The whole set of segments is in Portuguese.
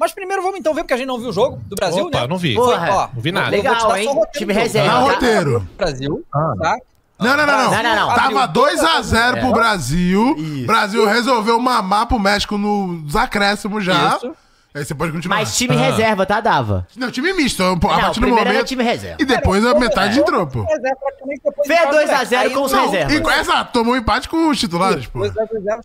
Mas primeiro vamos então ver, porque a gente não viu o jogo do Brasil, Opa, né? não vi. Porra, Foi, ó, não vi nada. Legal, hein? Time reserva. Não, tá? roteiro. Brasil, ah. tá? Não, não, não, não. não, não Tava 2x0 pro Brasil. Isso. Brasil resolveu mamar pro México nos acréscimos já. Isso. Aí você pode continuar. Mas time ah. reserva, tá? Dava. Não, time misto. A partir do momento. time reserva. E depois Cara, a metade é. entrou, pô. Fez 2x0 né? com os reservas. E, exato, tomou empate com os titulares, pô. 2x0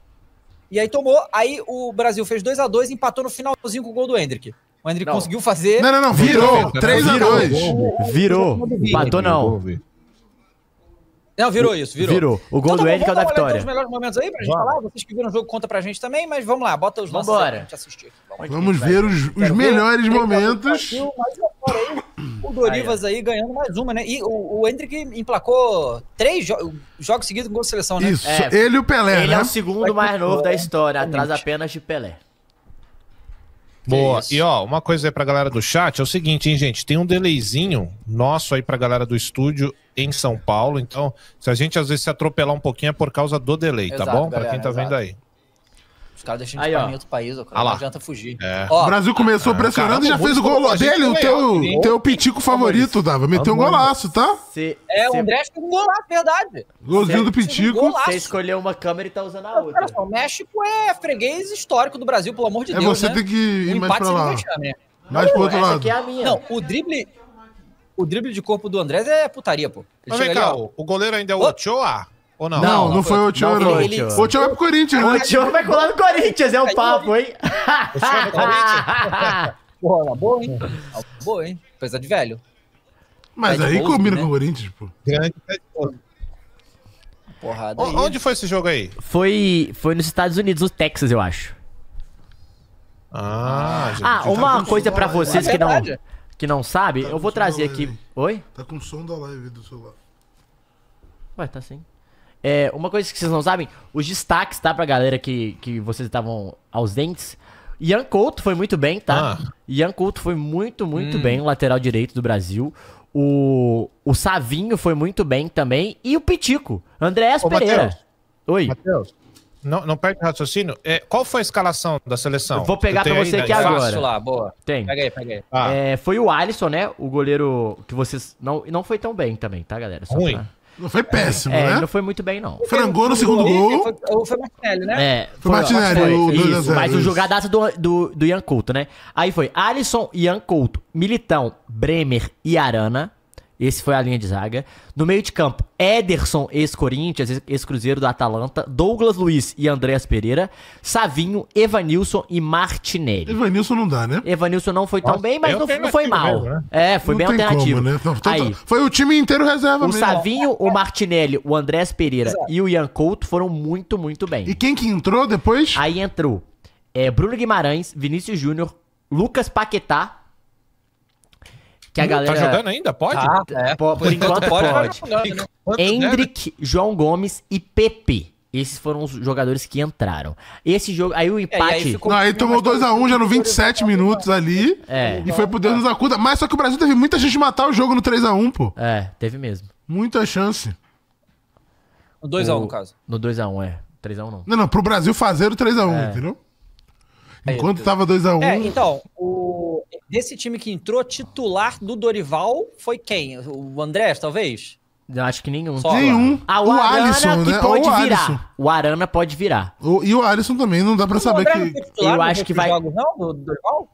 e aí tomou, aí o Brasil fez 2 a 2 empatou no finalzinho com o gol do Hendrick. O Hendrick não. conseguiu fazer. Não, não, não, virou. 3x2. Virou. virou. Empatou não. Não, virou isso, virou. Virou. O gol então, tá do Eric é o da então, vitória. Os melhores momentos aí pra gente vamos. falar. Vocês que viram o jogo conta pra gente também, mas vamos lá, bota os lances pra gente assistir. Vamos, vamos ver os, os melhores ver. Tá momentos. o Dorivas aí, ganhando mais uma, né? E o, o Hendrick emplacou três jo jogos seguidos com gol de seleção, né? Isso, é, ele e o Pelé, ele é né? Ele é o segundo mais novo da é. história, atrás apenas de Pelé. Boa. E ó, uma coisa aí pra galera do chat é o seguinte, hein, gente? Tem um delayzinho nosso aí pra galera do estúdio em São Paulo. Então, se a gente às vezes se atropelar um pouquinho é por causa do delay, tá exato, tá bom? Galera, pra quem tá exato. vendo aí caras deixam de Aí, em outro país, ó, cara. Ah lá. não adianta fugir. É. Ó, o Brasil começou ah, pressionando e já fez o gol dele, o teu, melhor, teu pitico favorito, Dava. Meteu um golaço, tá? Se, é, o André fez um golaço, verdade. Golzinho do pitico. Você escolheu uma câmera e tá usando a outra. o México é freguês histórico do Brasil, pelo amor de é, Deus. É você né? tem que ir mais pra lá. Né? Mais pro outro lado. É não, o drible... O drible de corpo do André é putaria, pô. Mas vem cá, o goleiro ainda é o Ochoa? Ou não? Não, não, não foi, foi o Choro. Ele... O Choro vai é pro Corinthians, né? O Choro vai colar no Corinthians, é o papo, hein? O Choro vai pro Corinthians? Porra, boa, hein? boa, hein? Apesar de velho. Mas aí Bosco, combina né? com o Corinthians, pô. Grande Porrada o, aí. Onde foi esse jogo aí? Foi, foi nos Estados Unidos, no Texas, eu acho. Ah, ah, ah tá uma tá coisa para vocês que é não que não sabe, tá eu vou trazer aqui. Oi? Tá com o som da live do celular. Ué, tá sim. É, uma coisa que vocês não sabem, os destaques, tá? Pra galera que, que vocês estavam ausentes. Ian Couto foi muito bem, tá? Ah. Ian Couto foi muito, muito hum. bem, o lateral direito do Brasil. O, o Savinho foi muito bem também. E o Pitico, Andréas Pereira. Mateus. Oi. Matheus, não, não perde raciocínio. É, qual foi a escalação da seleção? vou pegar para você aí, aqui agora. lá, boa. Tem. Pega aí, pega aí. Ah. É, foi o Alisson, né? O goleiro que vocês... Não, não foi tão bem também, tá, galera? Só Ruim. Pra... Não foi péssimo, é, né? Não foi muito bem, não. Frangou no segundo gol. Foi, foi, Martinelli, né? É, foi, foi Martinelli. Foi, o, isso, 0, mas isso. o jogadaço do, do, do Ian Couto, né? Aí foi Alisson, Ian Couto, Militão, Bremer e Arana. Esse foi a linha de zaga. No meio de campo, Ederson, ex-Corinthians, ex-Cruzeiro da Atalanta, Douglas Luiz e Andréas Pereira, Savinho, Evanilson e Martinelli. Evanilson não dá, né? Evanilson não foi tão bem, mas é não, não, foi mal. Mesmo, né? É, foi não bem alternativo. Como, né? Aí, foi o time inteiro reserva o mesmo. O Savinho, o Martinelli, o Andréas Pereira Exato. e o Ian Couto foram muito, muito bem. E quem que entrou depois? Aí entrou é, Bruno Guimarães, Vinícius Júnior, Lucas Paquetá, que a tá galera. Tá jogando ainda? Pode? Tá, tá, é. por, por, enquanto pode. pode. Tá né? Hendrick, né? João Gomes e Pepe. Esses foram os jogadores que entraram. Esse jogo. Aí o é, empate. É, aí, ficou... não, aí tomou 2x1 um, já no 27 é. minutos ali. É. E foi pro Deus nos acuda. Mas só que o Brasil teve muita chance de matar o jogo no 3x1, um, pô. É, teve mesmo. Muita chance. No 2x1, um, no caso. No 2x1, um, é. 3x1 um, não. Não, não, pro Brasil fazer o 3x1, um, é. entendeu? É, enquanto é, tava 2x1. Um... É, então, o Desse time que entrou, titular do Dorival foi quem? O André talvez? Eu acho que nenhum. Só nenhum. Ah, o, o Arana Alisson, que né? pode o virar. Alisson. O Arana pode virar. O, e o Alisson também, não dá pra o saber que... É Eu acho que vai... não, do Dorival?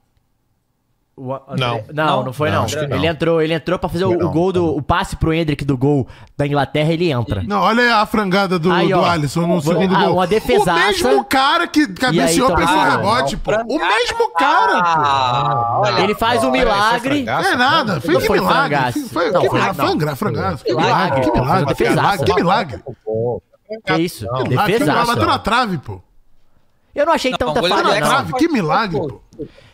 O, não. não. não, foi não. não. Ele entrou, ele entrou para fazer o, gol do o passe pro Hendrick do gol da Inglaterra, ele entra. Não, olha a frangada do, aí, ó, do Alisson no segundo gol. Uma defesaça. O mesmo cara que cabeceou então, pegou o rebote, pô. O mesmo cara, pô. Ah, olha, ele faz um milagre. Não é nada, fez que foi milagre. Foi, não, que foi, milagre, Que milagre, que milagre. Que milagre, que milagre. isso, defesaça. Bateu na trave, pô. Eu não achei tanta falta, não. Que milagre, pô.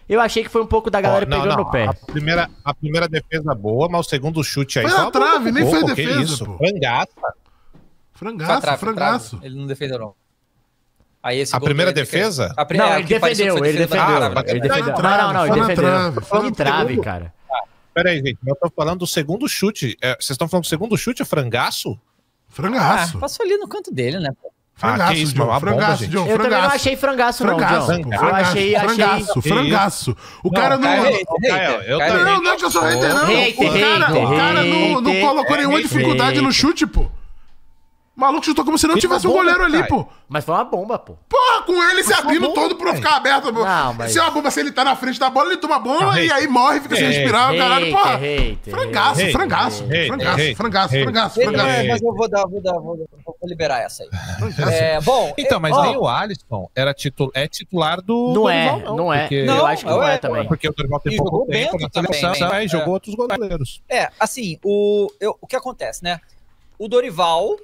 Eu achei que foi um pouco da galera oh, não, pegando não. pé. A primeira, a primeira defesa boa, mas o segundo chute aí. Foi a trave, nem foi defesa. Isso? Pô. Frangaça. Frangaço, trave, frangaço. Trave. Ele não defendeu, não. Aí esse a primeira defesa? A primeira, não, ele defendeu, ele ah, defendeu. ele defendeu. Não, não, não, ele defendeu. Foi em trave, cara. Peraí, gente, eu tô falando do segundo chute. É, vocês estão falando do segundo chute, frangaço? Frangaço. Ah, passou ali no canto dele, né? Frangaço, ah, John, frangaço, bomba, John, Eu também não achei frangaço, frangaço não, John. Frangaço, eu achei, frangaço, frangaço. O cara não... Não, não, não que eu sou hater, não. Hater, o cara, hater, o cara hater, não, não colocou é, nenhuma dificuldade no chute, pô. O maluco chutou como se não tivesse um goleiro ali, pô. Mas foi uma bomba, pô. Pô, com ele se abrindo todo pra ficar aberto. Não, mas... Se é uma bomba, se ele tá na frente da bola, ele toma a bola e aí morre, fica sem respirar. caralho, porra. Frangaço, frangaço, frangaço, frangaço, frangaço, frangaço. É, mas eu vou dar, vou dar, vou, liberar essa aí. É, bom. Então, é, mas nem o Alisson era titular, é titular do. Não é, não é. Eu acho que não é, é também. Porque o Dorival tem pouco tempo na seleção e jogou outros goleiros. É, assim, o que acontece, né? O Dorival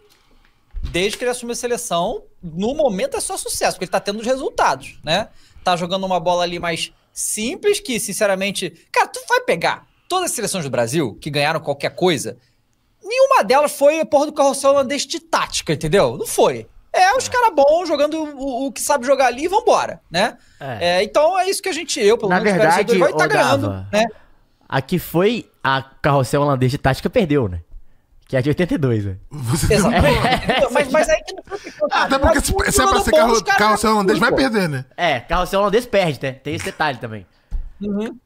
desde que ele assumiu a seleção, no momento é só sucesso, porque ele tá tendo os resultados, né? Tá jogando uma bola ali mais simples, que, sinceramente, cara, tu vai pegar todas as seleções do Brasil que ganharam qualquer coisa, nenhuma delas foi a porra do carrossel holandês de tática, entendeu? Não foi. É os é. caras bons jogando o, o, que sabe jogar ali e vambora, né? É. É, então é isso que a gente, eu, pelo Na menos, verdade, vai estar tá ganhando, né? A que foi a carrossel holandês de tática perdeu, né? Que é de 82, velho. Você Exato. É. Mas, mas aí que não foi ah, Até porque se, se é pra ser carro, bom, carro ser holandês, vai perder, né? É, carro ser holandês perde, né? Tem esse detalhe também. Uhum.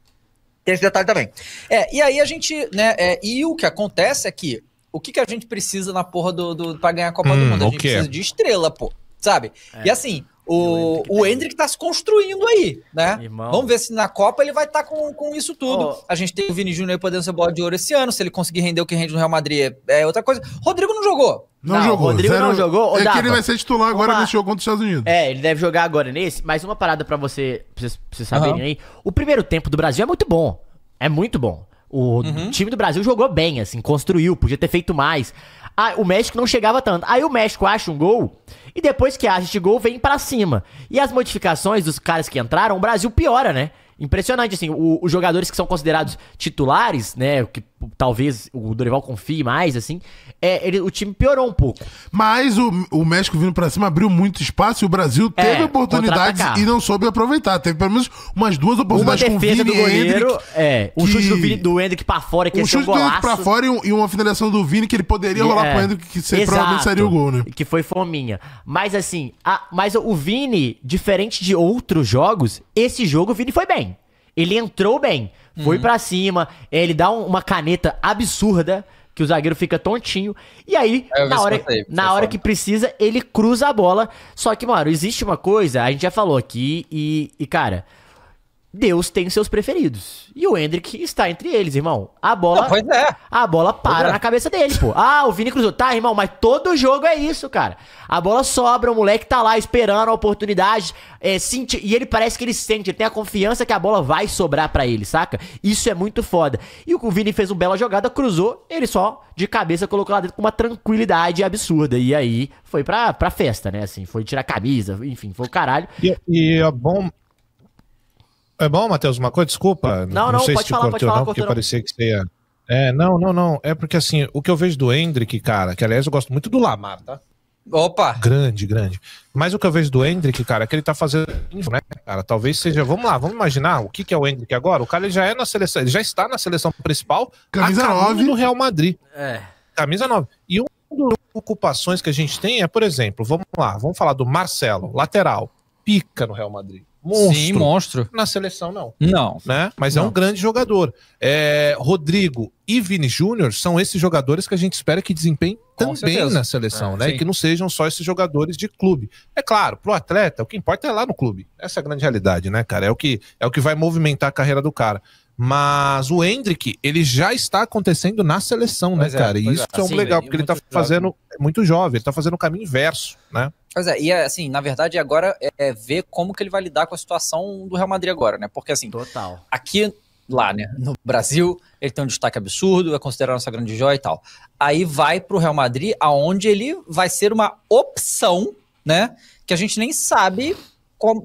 Tem esse detalhe também. É, e aí a gente, né? É, e o que acontece é que o que, que a gente precisa na porra do, do pra ganhar a Copa hum, do Mundo? A gente okay. precisa de estrela, pô. Sabe? É. E assim, o, o Hendrick tá se construindo aí, né? Irmão. Vamos ver se na Copa ele vai estar tá com, com isso tudo. Oh. A gente tem o Vini Júnior podendo ser bola de ouro esse ano. Se ele conseguir render o que rende no Real Madrid, é, é outra coisa. Rodrigo não jogou. Não, não jogou. Rodrigo Zero... não jogou. Ô, é Dava, que ele vai ser titular agora uma... nesse jogo contra os Estados Unidos. É, ele deve jogar agora nesse. Mas uma parada para você, pra vocês, vocês saberem uhum. aí. O primeiro tempo do Brasil é muito bom. É muito bom. O uhum. time do Brasil jogou bem, assim, construiu, podia ter feito mais. Ah, o México não chegava tanto. Aí o México acha um gol e depois que acha este gol vem para cima. E as modificações dos caras que entraram, o Brasil piora, né? Impressionante, assim, o, os jogadores que são considerados titulares, né, que talvez o Dorival confie mais, assim, é, ele, o time piorou um pouco. Mas o, o México vindo para cima abriu muito espaço e o Brasil é, teve é, oportunidades e não soube aproveitar. Teve pelo menos umas duas oportunidades uma com o Vini do goleiro, Hendrick, é, o que... chute do, Vini, do Hendrick pra fora, que um ia ser um golaço. chute do pra fora e, e, uma finalização do Vini que ele poderia rolar é, pro Hendrick, que exato, provavelmente seria o gol, né? Que foi fominha. Mas assim, a, mas o Vini, diferente de outros jogos, esse jogo o Vini foi bem. Ele entrou bem, foi uhum. para cima, ele dá um, uma caneta absurda que o zagueiro fica tontinho. E aí, é, na hora, passei, na hora que precisa, ele cruza a bola. Só que, mano, existe uma coisa, a gente já falou aqui, e, e cara, Deus tem seus preferidos. E o Hendrick está entre eles, irmão. A bola. Não, é. A bola para é. na cabeça dele, pô. Ah, o Vini cruzou. Tá, irmão, mas todo jogo é isso, cara. A bola sobra, o moleque tá lá esperando a oportunidade. É, e ele parece que ele sente, ele tem a confiança que a bola vai sobrar para ele, saca? Isso é muito foda. E o Vini fez uma bela jogada, cruzou, ele só de cabeça colocou lá dentro com uma tranquilidade absurda. E aí foi pra, pra festa, né? Assim, foi tirar a camisa, enfim, foi o caralho. E, e é bom é bom, Matheus, uma coisa, desculpa. Não, não, não sei pode se falar, pode não, porque não. parecia que você ia. É, não, não, não. É porque assim, o que eu vejo do Hendrick, cara, que aliás eu gosto muito do Lamar, tá? Opa! Grande, grande. Mas o que eu vejo do Hendrick, cara, é que ele tá fazendo, né, cara? Talvez seja. Vamos lá, vamos imaginar o que, que é o Hendrick agora. O cara ele já é na seleção, ele já está na seleção principal, camisa 9 no Real Madrid. É. Camisa 9. E uma das ocupações que a gente tem é, por exemplo, vamos lá, vamos falar do Marcelo, lateral, pica no Real Madrid monstro. Sim, monstro. Na seleção, não. Não. Né? Mas não. é um grande jogador. É, Rodrigo e Vini Júnior são esses jogadores que a gente espera que desempenhem também na seleção, é, né? E é, que não sejam só esses jogadores de clube. É claro, pro atleta, o que importa é lá no clube. Essa é a grande realidade, né, cara? É o que, é o que vai movimentar a carreira do cara. Mas o Hendrick, ele já está acontecendo na seleção, né, pois né, é, cara? E isso é, é um legal, porque ele tá jovem. fazendo. É muito jovem, ele tá fazendo o caminho inverso, né? Pois é, e é, assim, na verdade, agora é, é ver como que ele vai lidar com a situação do Real Madrid agora, né? Porque assim, Total. aqui lá, né? No Brasil, ele tem um destaque absurdo, é considerado nossa grande joia e tal. Aí vai pro Real Madrid, aonde ele vai ser uma opção, né? Que a gente nem sabe como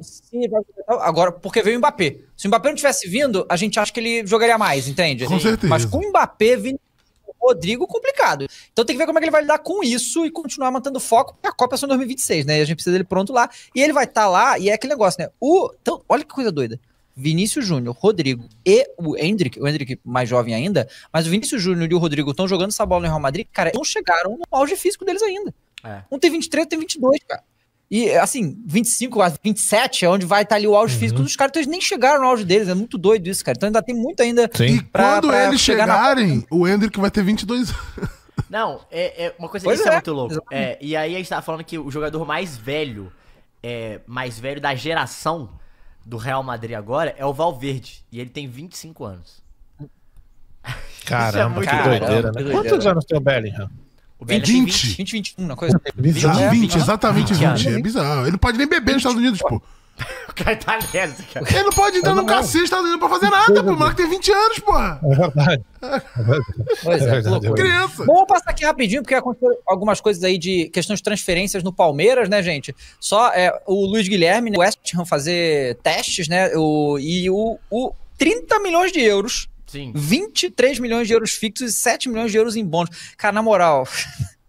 agora, porque veio o Mbappé. Se o Mbappé não tivesse vindo, a gente acha que ele jogaria mais, entende? Com certeza. Mas com o Mbappé vindo Rodrigo complicado. Então tem que ver como é que ele vai lidar com isso e continuar mantendo foco, porque a Copa é só em 2026, né? E a gente precisa dele pronto lá. E ele vai estar tá lá, e é aquele negócio, né? O, então, olha que coisa doida. Vinícius Júnior, Rodrigo e o Hendrick, o Hendrick mais jovem ainda, mas o Vinícius Júnior e o Rodrigo estão jogando essa bola no Real Madrid, cara, não chegaram no auge físico deles ainda. É. Um tem 23, tem 22, cara. E, assim, 25 a 27 é onde vai estar tá ali o auge uhum. físico dos caras. Então eles nem chegaram no auge deles. É muito doido isso, cara. Então ainda tem muito ainda. Sim. Pra, e quando pra eles chegarem, na... o Hendrick vai ter 22 anos. Não, é, é, uma coisa pois que é. é muito louco. É, e aí a gente tava falando que o jogador mais velho, é, mais velho da geração do Real Madrid agora é o Valverde. E ele tem 25 anos. Caramba, Isso é muito que doideira, né? né? Quantos anos tem o Bellingham? 20. 20, 20, 21, uma coisa. É bizarro. 20, 20, exatamente 20. 20. É bizarro. Ele não pode nem beber nos Estados Unidos, pô. O cara tá italiano, cara. Ele não pode entrar no cacete nos Estados Unidos pra fazer nada, pô. O moleque tem 20 anos, pô. É verdade. Pois é, é, é verdade. criança. vamos passar aqui rapidinho, porque aconteceu algumas coisas aí de questão de transferências no Palmeiras, né, gente? Só é, o Luiz Guilherme, né, o West Ham fazer testes, né? O, e o, o 30 milhões de euros Sim. 23 milhões de euros fixos e 7 milhões de euros em bônus. Cara, na moral.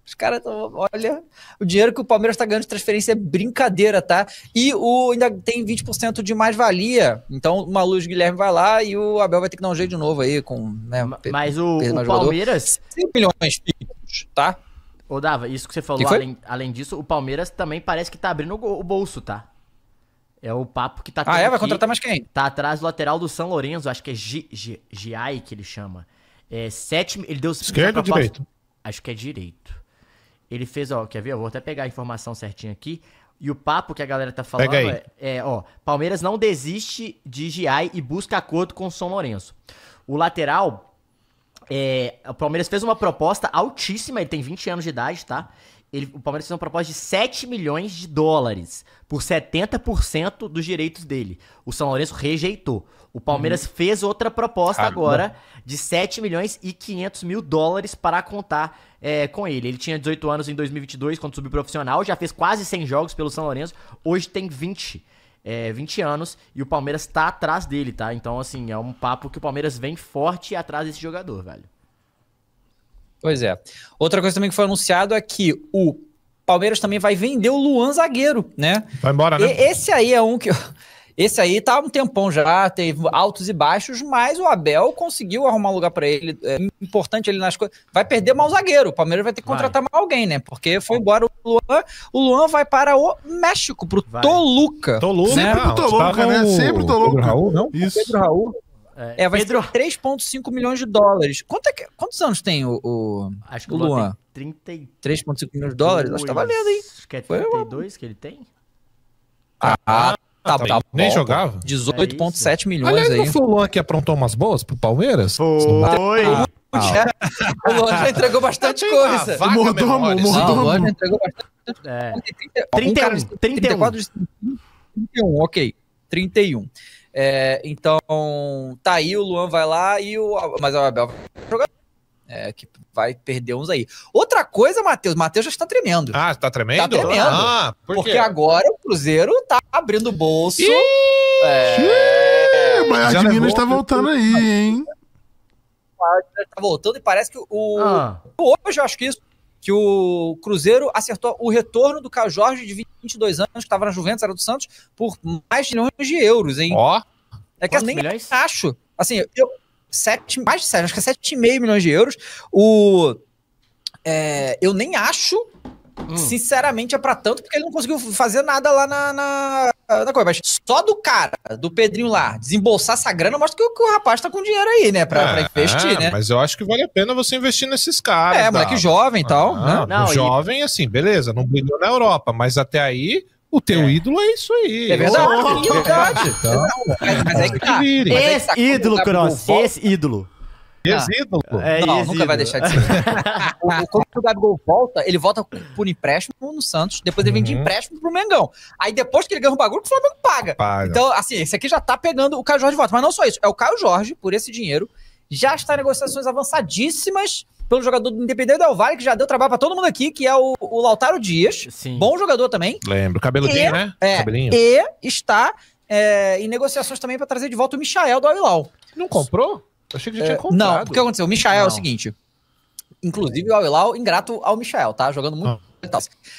Os caras, olha, o dinheiro que o Palmeiras está ganhando de transferência é brincadeira, tá? E o ainda tem 20% de mais-valia. Então, uma luz Guilherme vai lá e o Abel vai ter que dar um jeito de novo aí com. Né, Mas o, o Palmeiras. 5 milhões fixos, tá? Ô, Dava, isso que você falou, que além, além disso, o Palmeiras também parece que tá abrindo o bolso, tá? É o papo que tá Ah, é? Vai contratar mais quem? Tá atrás do lateral do São Lourenço, acho que é Giai que ele chama. É, sete, ele deu Esquerda ou direito? Acho que é direito. Ele fez, ó, quer ver? Eu vou até pegar a informação certinha aqui. E o papo que a galera tá falando é, é, ó, Palmeiras não desiste de GI e busca acordo com o São Lourenço. O lateral, é, o Palmeiras fez uma proposta altíssima, ele tem 20 anos de idade, tá? Ele, o Palmeiras fez uma proposta de 7 milhões de dólares por 70% dos direitos dele. O São Lourenço rejeitou. O Palmeiras uhum. fez outra proposta Caramba. agora né? de 7 milhões e 500 mil dólares para contar é, com ele. Ele tinha 18 anos em 2022, quando subiu profissional, já fez quase 100 jogos pelo São Lourenço, hoje tem 20. É, 20 anos e o Palmeiras tá atrás dele, tá? Então, assim, é um papo que o Palmeiras vem forte atrás desse jogador, velho. Pois é. Outra coisa também que foi anunciado é que o Palmeiras também vai vender o Luan zagueiro, né? Vai embora, né? E, esse aí é um que. Esse aí tá há um tempão já, teve altos e baixos, mas o Abel conseguiu arrumar um lugar para ele. É importante ele nas coisas. Vai perder mal zagueiro. O Palmeiras vai ter que contratar vai. alguém, né? Porque foi embora o Luan. O Luan vai para o México, pro vai. Toluca. Toluca, né? né? Sempre pro Toluca, né? Sempre o Toluca. Pedro Raul, não? Isso. O Pedro Raul. É. é, vai Pedro... ser 3,5 milhões de dólares. Quanto é que, quantos anos tem o, o, Acho que o Luan? 30... 3,5 milhões de dólares? Acho que tá valendo, hein? Acho que é 32 que ele tem. Ah, tá, ah, tá, tá Nem jogava. 18,7 é milhões Aliás, aí. não foi o Luan que aprontou umas boas pro Palmeiras? Foi. Ah, o Luan já entregou bastante coisa. Ah, mordomo, memória, mordomo. O Luan já entregou bastante. É. 30, 31, 31. 34, 31, ok. 31. É, então, tá aí, o Luan vai lá e o. Mas o Abel vai jogar. É, que vai perder uns aí. Outra coisa, Matheus, Matheus já está tremendo. Ah, tá tremendo? Tá tremendo. Ah, por porque agora o Cruzeiro tá abrindo o bolso. Ih, é... Ih, mas a de Minas tá voltando aí, hein? Tá voltando e parece que o. Ah. Hoje eu acho que é isso que o Cruzeiro acertou o retorno do Caio Jorge, de 22 anos, que estava na Juventus, era do Santos, por mais de milhões de euros, hein? Ó! Oh, é que eu nem assim, milhões? acho. Assim, eu. Sete, mais de 7, acho que é 7,5 milhões de euros. O. É, eu nem acho Hum. Sinceramente, é para tanto, porque ele não conseguiu fazer nada lá na, na, da ah, coisa, mas só do cara, do Pedrinho lá, desembolsar essa grana mostra que, que o rapaz tá com dinheiro aí, né? Pra, pra ah, investir, né? Mas eu acho que vale a pena você investir nesses caras. É, moleque tá? jovem e ah, tal. Né? Não, jovem, e... assim, beleza, não brilhou na Europa, mas até aí o teu é. ídolo é isso aí. É verdade. é verdade. Então, mas, mas é que tá. Esse ídolo, Cross. Esse ídolo. Ah, exídolo. É, não, exídolo. nunca vai deixar de ser. o, quando o Gabigol volta, ele volta por empréstimo no Santos, depois ele vende uhum. empréstimo pro Mengão. Aí depois que ele ganha o bagulho, o Flamengo paga. paga. Então, assim, esse aqui já tá pegando o Caio Jorge de volta. Mas não só isso, é o Caio Jorge, por esse dinheiro, já está em negociações avançadíssimas pelo jogador do Independente Del Vale, que já deu trabalho para todo mundo aqui, que é o, o Lautaro Dias. Sim. Bom jogador também. Lembro, cabeludinho, né? É, Cabelinho. E está é, em negociações também para trazer de volta o Michael do Al Não comprou? achei que já é, tinha comprado. Não, que aconteceu? O Michael não. é o seguinte. Inclusive, o al ingrato ao Michael, tá? Jogando muito.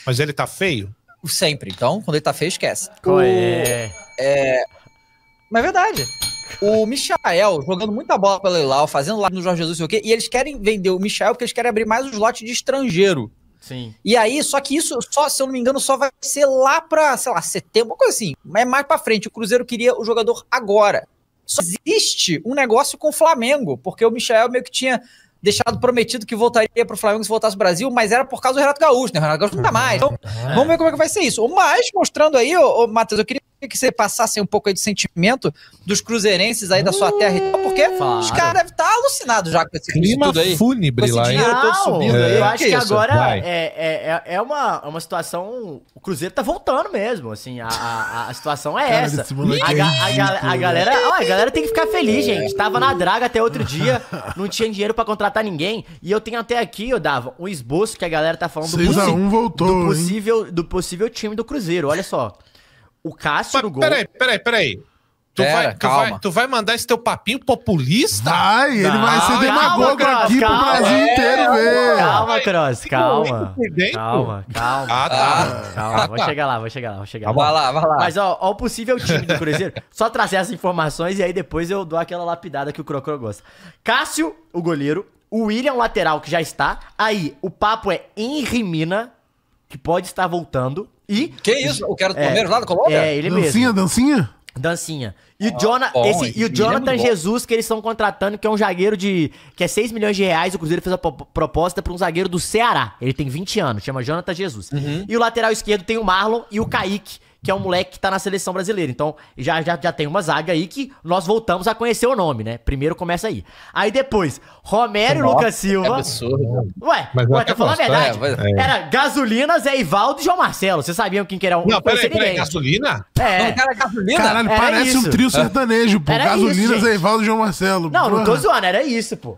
Mas ele tá feio? Sempre. Então, quando ele tá feio, esquece. O... É. é... Mas é verdade. O Michael jogando muita bola pelo Hilal, fazendo lá no Jorge Jesus, sei o quê, e eles querem vender o Michael porque eles querem abrir mais os lotes de estrangeiro. Sim. E aí, só que isso, só, se eu não me engano, só vai ser lá pra, sei lá, setembro, uma coisa assim. Mas é mais pra frente. O Cruzeiro queria o jogador agora. Só existe um negócio com o Flamengo, porque o Michel meio que tinha deixado prometido que voltaria para o Flamengo se voltasse o Brasil, mas era por causa do Renato Gaúcho, né? O Renato Gaúcho não tá mais. Então, uhum. vamos ver como é que vai ser isso. Mas, mostrando aí, ô, ô Matheus, eu queria que você passasse um pouco aí de sentimento dos cruzeirenses aí da sua terra e tal, porque claro. os caras devem estar tá alucinados já com esse clima tipo tudo aí. fúnebre lá. Dinheiro não, todo subindo é. aí. Eu acho que, que agora é, é, é, é, uma, é uma situação... O Cruzeiro tá voltando mesmo, assim, a, a, a situação é cara, essa. A, é ga, a, a, galera, ó, a galera tem que ficar feliz, gente. Tava na draga até outro dia, não tinha dinheiro para contratar ninguém, e eu tenho até aqui, eu dava um esboço que a galera tá falando do, voltou, do possível, do possível time do Cruzeiro, olha só. O Cássio no gol. Peraí, peraí, peraí. Tu, Pera, vai, tu, vai, tu, vai, mandar esse teu papinho populista? Ai, ele vai ser demagogo calma, aqui calma, pro Brasil é, inteiro ver. Calma, Cross, calma. Calma, calma. Ah, tá. Calma, ah, tá. vou chegar lá, vou chegar lá, vou chegar vai tá lá. Vai lá, vai lá. Mas, ó, ó, o possível time do Cruzeiro. Só trazer essas informações e aí depois eu dou aquela lapidada que o Crocro gosta. Cássio, o goleiro. O William, lateral, que já está. Aí, o papo é Henry Mina, que pode estar voltando. E. Que isso? O cara é. do Palmeiras lá da Colômbia? É, ele mesmo. Dancinha, dancinha? Dancinha. E o, ah, Jonah, bom, esse, e o é Jonathan é Jesus, que eles estão contratando, que é um zagueiro de. que é 6 milhões de reais. O Cruzeiro fez a proposta para um zagueiro do Ceará. Ele tem 20 anos, chama Jonathan Jesus. Uhum. E o lateral esquerdo tem o Marlon e o Kaique, que é um moleque que tá na seleção brasileira. Então, já, já, já tem uma zaga aí que nós voltamos a conhecer o nome, né? Primeiro começa aí. Aí depois, Romero Nossa, e Lucas Silva. Que absurdo. Ué, mas ué, tá falando a é verdade. É, mas... É. Era Gasolina, Zé Ivaldo e João Marcelo. Vocês sabiam quem que era um. Não, peraí, peraí, Gasolina? É. O cara é Gasolina? Caralho, parece isso. um trio é. sertanejo, pô. Era Gasolina, isso, João Marcelo. Não, porra. não tô zoando, era isso, pô.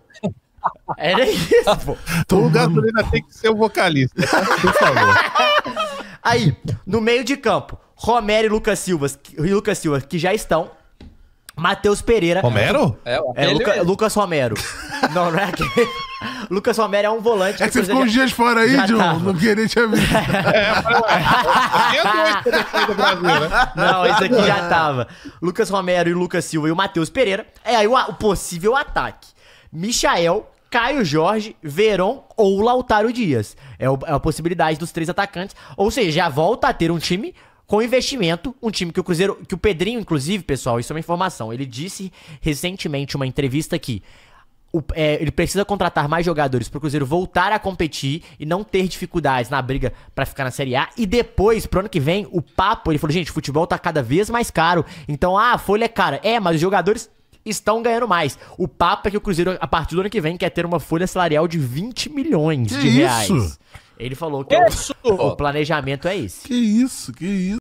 Era isso, pô. Todo gasolina tem que ser o vocalista, né? por favor. Aí, no meio de campo, Romero e Lucas Silva, e Lucas Silva que já estão. Matheus Pereira. Romero? É, é, é Luca, Lucas Romero. não, não é aquele. Lucas Romero é um volante. É que você ficou já... dias fora aí, John. Tá. Não queria te avisar. É, eu é do Brasil, né? Não, esse aqui já tava. Lucas Romero e Lucas Silva e o Matheus Pereira. É aí o, o possível ataque. Michael, Caio Jorge, Verón ou Lautaro Dias. É, o, é a possibilidade dos três atacantes. Ou seja, já volta a ter um time com investimento, um time que o Cruzeiro, que o Pedrinho, inclusive, pessoal, isso é uma informação, ele disse recentemente uma entrevista que o, é, ele precisa contratar mais jogadores para o Cruzeiro voltar a competir e não ter dificuldades na briga para ficar na Série A. E depois, pro ano que vem, o papo, ele falou, gente, futebol tá cada vez mais caro. Então, ah, a folha é cara. É, mas os jogadores estão ganhando mais. O papo é que o Cruzeiro, a partir do ano que vem, quer ter uma folha salarial de 20 milhões que de reais. Isso? Ele falou que, o, o planejamento é esse. Que isso, que isso.